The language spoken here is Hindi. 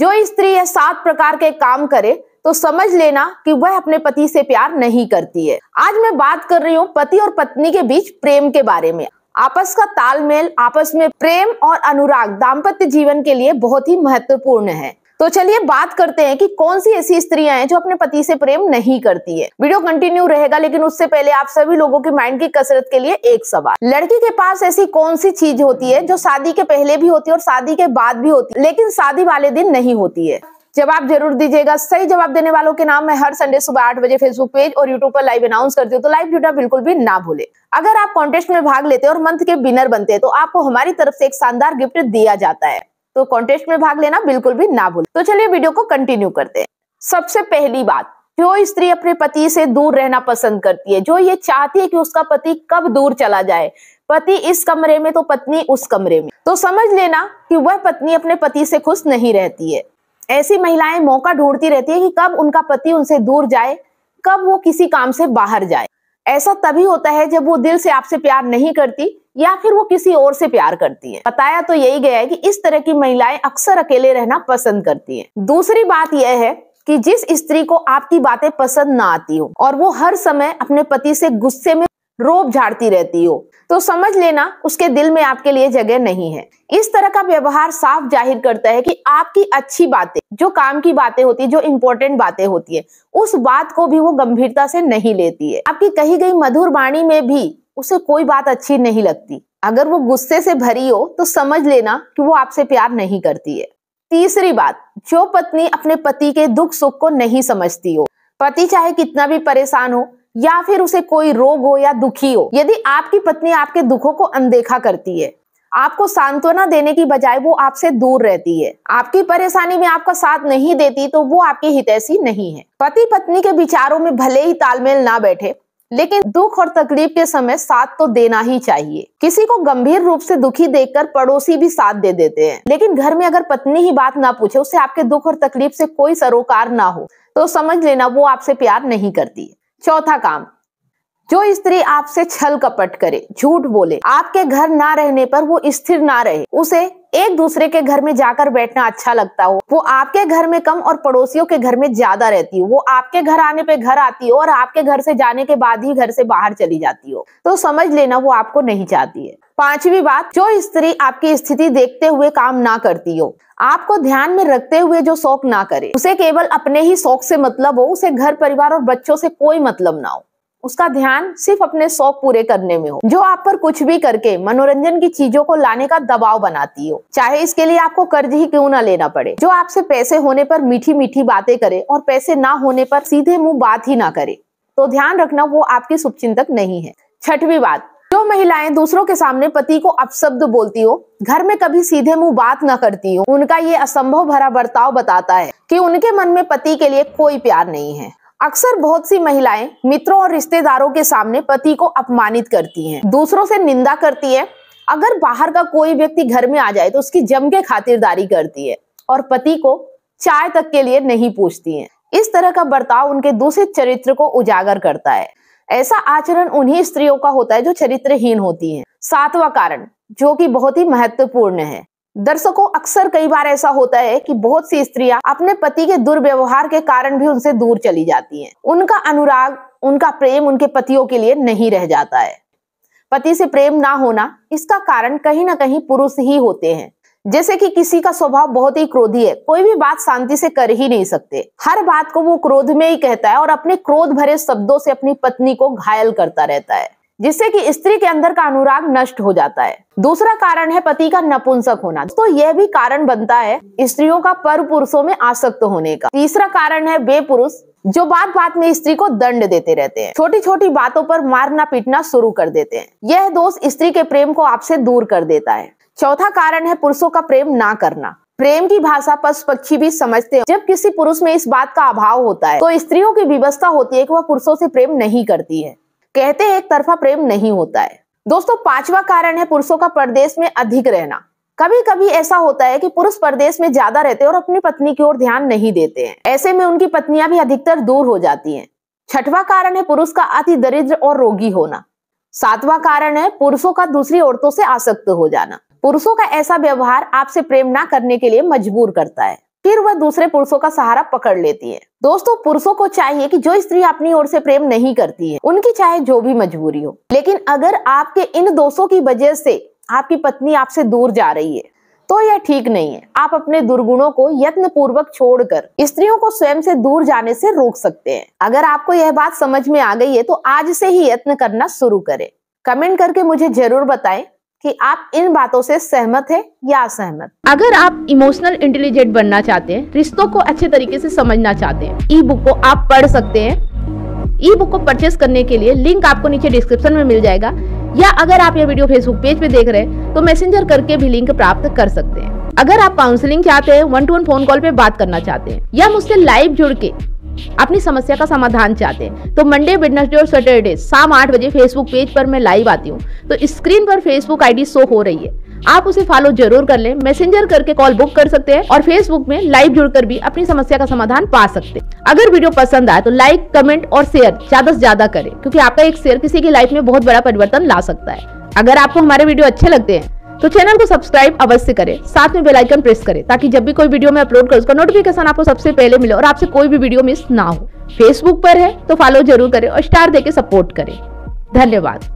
जो स्त्री यह सात प्रकार के काम करे तो समझ लेना कि वह अपने पति से प्यार नहीं करती है आज मैं बात कर रही हूँ पति और पत्नी के बीच प्रेम के बारे में आपस का तालमेल आपस में प्रेम और अनुराग दाम्पत्य जीवन के लिए बहुत ही महत्वपूर्ण है तो चलिए बात करते हैं कि कौन सी ऐसी स्त्रियां हैं जो अपने पति से प्रेम नहीं करती है वीडियो कंटिन्यू रहेगा लेकिन उससे पहले आप सभी लोगों के माइंड की कसरत के लिए एक सवाल लड़की के पास ऐसी कौन सी चीज होती है जो शादी के पहले भी होती है और शादी के बाद भी होती है लेकिन शादी वाले दिन नहीं होती है जवाब जरूर दीजिएगा सही जवाब देने वालों के नाम मैं हर संडे सुबह आठ बजे फेसबुक पेज और यूट्यूब पर लाइव अनाउंस करती हूँ तो लाइव जुटा बिल्कुल भी ना भूले अगर आप कॉन्टेस्ट में भाग लेते हैं और मंथ के विनर बनते हैं तो आपको हमारी तरफ से एक शानदार गिफ्ट दिया जाता है तो कॉन्टेस्ट में भाग लेना बिल्कुल भी ना भूल तो चलिए वीडियो को कंटिन्यू करते हैं सबसे पहली बात जो स्त्री अपने पति से दूर रहना पसंद करती है जो ये चाहती है कि उसका पति कब दूर चला जाए पति इस कमरे में तो पत्नी उस कमरे में तो समझ लेना कि वह पत्नी अपने पति से खुश नहीं रहती है ऐसी महिलाएं मौका ढूंढती रहती है कि कब उनका पति उनसे दूर जाए कब वो किसी काम से बाहर जाए ऐसा तभी होता है जब वो दिल से आपसे प्यार नहीं करती या फिर वो किसी और से प्यार करती है बताया तो यही गया है कि इस तरह की महिलाएं अक्सर अकेले रहना पसंद करती हैं। दूसरी बात यह है कि जिस स्त्री को आपकी बातें पसंद ना आती हो और वो हर समय अपने पति से गुस्से में रोब झाड़ती रहती हो तो समझ लेना उसके दिल में आपके लिए जगह नहीं है इस तरह का व्यवहार साफ जाहिर करता है कि आपकी अच्छी बातें जो काम की बातें होती है जो इम्पोर्टेंट बातें होती है उस बात को भी वो गंभीरता से नहीं लेती है आपकी कही गई मधुर वाणी में भी उसे कोई बात अच्छी नहीं लगती अगर वो गुस्से से भरी हो तो समझ लेना कि वो आपसे प्यार नहीं करती है तीसरी बात जो पत्नी अपने पति के दुख सुख को नहीं समझती हो पति चाहे कितना भी परेशान हो या फिर उसे कोई रोग हो या दुखी हो यदि आपकी पत्नी आपके दुखों को अनदेखा करती है आपको सांत्वना देने की बजाय वो आपसे दूर रहती है आपकी परेशानी में आपका साथ नहीं देती तो वो आपकी हितैषी नहीं है पति पत्नी के विचारों में भले ही तालमेल ना बैठे लेकिन दुख और तकलीफ के समय साथ तो देना ही चाहिए किसी को गंभीर रूप से दुखी देखकर पड़ोसी भी साथ दे देते हैं लेकिन घर में अगर पत्नी ही बात ना पूछे उससे आपके दुख और तकलीफ से कोई सरोकार ना हो तो समझ लेना वो आपसे प्यार नहीं करती चौथा काम जो स्त्री आपसे छल कपट करे झूठ बोले आपके घर ना रहने पर वो स्थिर ना रहे उसे एक दूसरे के घर में जाकर बैठना अच्छा लगता हो वो आपके घर में कम और पड़ोसियों के घर में ज्यादा रहती हो वो आपके घर आने पे घर आती हो और आपके घर से जाने के बाद ही घर से बाहर चली जाती हो तो समझ लेना वो आपको नहीं चाहती है पांचवी बात जो स्त्री आपकी स्थिति देखते हुए काम ना करती हो आपको ध्यान में रखते हुए जो शौक ना करे उसे केवल अपने ही शौक से मतलब हो उसे घर परिवार और बच्चों से कोई मतलब ना हो उसका ध्यान सिर्फ अपने शौक पूरे करने में हो जो आप पर कुछ भी करके मनोरंजन की चीजों को लाने का दबाव बनाती हो चाहे इसके लिए आपको कर्ज ही क्यों ना लेना पड़े जो आपसे पैसे होने पर मीठी मीठी बातें करे और पैसे ना होने पर सीधे मुंह बात ही ना करे तो ध्यान रखना वो आपकी शुभचिंतक नहीं है छठवी बात जो महिलाएं दूसरों के सामने पति को अपशब्द बोलती हो घर में कभी सीधे मुंह बात न करती हो उनका ये असंभव भरा बर्ताव बताता है कि उनके मन में पति के लिए कोई प्यार नहीं है अक्सर बहुत सी महिलाएं मित्रों और रिश्तेदारों के सामने पति को अपमानित करती हैं दूसरों से निंदा करती है अगर बाहर का कोई व्यक्ति घर में आ जाए तो उसकी जम के खातिरदारी करती है और पति को चाय तक के लिए नहीं पूछती है इस तरह का बर्ताव उनके दूसरे चरित्र को उजागर करता है ऐसा आचरण उन्हीं स्त्रियों का होता है जो चरित्रहीन होती हैं। सातवां कारण जो कि बहुत ही महत्वपूर्ण है दर्शकों अक्सर कई बार ऐसा होता है कि बहुत सी स्त्रियां अपने पति के दुर्व्यवहार के कारण भी उनसे दूर चली जाती हैं उनका अनुराग उनका प्रेम उनके पतियों के लिए नहीं रह जाता है पति से प्रेम ना होना इसका कारण कहीं ना कहीं पुरुष ही होते हैं जैसे कि किसी का स्वभाव बहुत ही क्रोधी है कोई भी बात शांति से कर ही नहीं सकते हर बात को वो क्रोध में ही कहता है और अपने क्रोध भरे शब्दों से अपनी पत्नी को घायल करता रहता है जिससे कि स्त्री के अंदर का अनुराग नष्ट हो जाता है दूसरा कारण है पति का नपुंसक होना तो यह भी कारण बनता है स्त्रियों का पर पुरुषों में आसक्त होने का तीसरा कारण है वे पुरुष जो बात बात में स्त्री को दंड देते रहते हैं छोटी छोटी बातों पर मारना पीटना शुरू कर देते हैं यह दोष स्त्री के प्रेम को आपसे दूर कर देता है चौथा कारण है पुरुषों का प्रेम ना करना प्रेम की भाषा पशु पक्षी भी समझते हैं जब किसी पुरुष में इस बात का अभाव होता है तो स्त्रियों की व्यवस्था होती है कि वह पुरुषों से प्रेम नहीं करती है कहते हैं एक तरफा प्रेम नहीं होता है दोस्तों पांचवा कारण है पुरुषों का परदेश में अधिक रहना कभी कभी ऐसा होता है कि पुरुष परदेश में ज्यादा रहते हैं और अपनी पत्नी की ओर ध्यान नहीं देते हैं ऐसे में उनकी पत्नियां भी अधिकतर दूर हो जाती हैं छठवां कारण है पुरुष का अति दरिद्र और रोगी होना सातवां कारण है पुरुषों का दूसरी औरतों से आसक्त हो जाना पुरुषों का ऐसा व्यवहार आपसे प्रेम ना करने के लिए मजबूर करता है फिर वह दूसरे पुरुषों का सहारा पकड़ लेती है दोस्तों पुरुषों को चाहिए कि जो स्त्री अपनी ओर से प्रेम नहीं करती है उनकी चाहे जो भी मजबूरी हो लेकिन अगर आपके इन दोषों की वजह से आपकी पत्नी आपसे दूर जा रही है तो यह ठीक नहीं है आप अपने दुर्गुणों को यत्न पूर्वक छोड़कर स्त्रियों को स्वयं से दूर जाने से रोक सकते हैं अगर आपको यह बात समझ में आ गई है तो आज से ही यत्न करना शुरू करें कमेंट करके मुझे जरूर बताएं कि आप इन बातों से सहमत हैं या असहमत अगर आप इमोशनल इंटेलिजेंट बनना चाहते हैं रिश्तों को अच्छे तरीके से समझना चाहते हैं ई बुक को आप पढ़ सकते हैं ई बुक को परचेस करने के लिए लिंक आपको नीचे डिस्क्रिप्शन में मिल जाएगा या अगर आप ये वीडियो फेसबुक पेज पे देख रहे हैं तो मैसेंजर करके भी लिंक प्राप्त कर सकते हैं अगर आप काउंसलिंग चाहते हैं one to one phone call पे बात करना चाहते हैं या मुझसे लाइव जुड़ के अपनी समस्या का समाधान चाहते हैं तो मंडे वेडनेसडे और सैटरडे शाम आठ बजे फेसबुक पेज पर मैं लाइव आती हूँ तो स्क्रीन पर फेसबुक आईडी शो हो रही है आप उसे फॉलो जरूर कर लें मैसेंजर करके कॉल बुक कर सकते हैं और फेसबुक में लाइव जुड़कर भी अपनी समस्या का समाधान पा सकते हैं अगर वीडियो पसंद आए तो लाइक कमेंट और शेयर ज्यादा से ज्यादा करें क्योंकि आपका एक शेयर किसी की लाइफ में बहुत बड़ा परिवर्तन ला सकता है अगर आपको हमारे वीडियो अच्छे लगते हैं तो चैनल को सब्सक्राइब अवश्य करें साथ में बेलाइकन प्रेस करें ताकि जब भी कोई वीडियो मैं अपलोड करूँ उसका नोटिफिकेशन आपको सबसे पहले मिले और आपसे कोई भी वीडियो मिस ना हो फेसबुक पर है तो फॉलो जरूर करें और स्टार देके सपोर्ट करें धन्यवाद